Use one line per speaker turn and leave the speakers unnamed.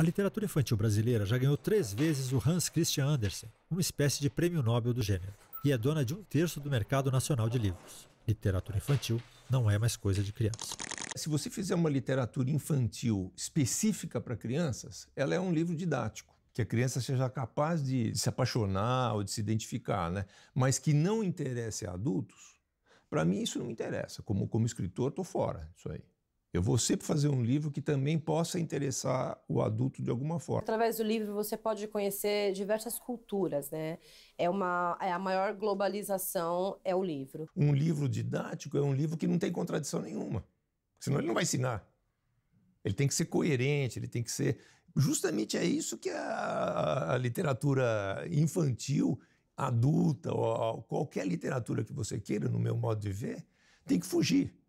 A literatura infantil brasileira já ganhou três vezes o Hans Christian Andersen, uma espécie de prêmio Nobel do gênero, e é dona de um terço do mercado nacional de livros. Literatura infantil não é mais coisa de criança. Se você fizer uma literatura infantil específica para
crianças, ela é um livro didático que a criança seja capaz de se apaixonar ou de se identificar, né? mas que não interesse a adultos, para mim isso não me interessa. Como, como escritor, estou fora disso aí. Eu vou sempre fazer um livro que também possa interessar o adulto de alguma forma.
Através do livro você pode conhecer diversas culturas, né? É, uma, é a maior globalização é o livro.
Um livro didático é um livro que não tem contradição nenhuma, senão ele não vai ensinar. Ele tem que ser coerente, ele tem que ser. Justamente é isso que a, a literatura infantil, adulta, ou, ou qualquer literatura que você queira, no meu modo de ver, tem que fugir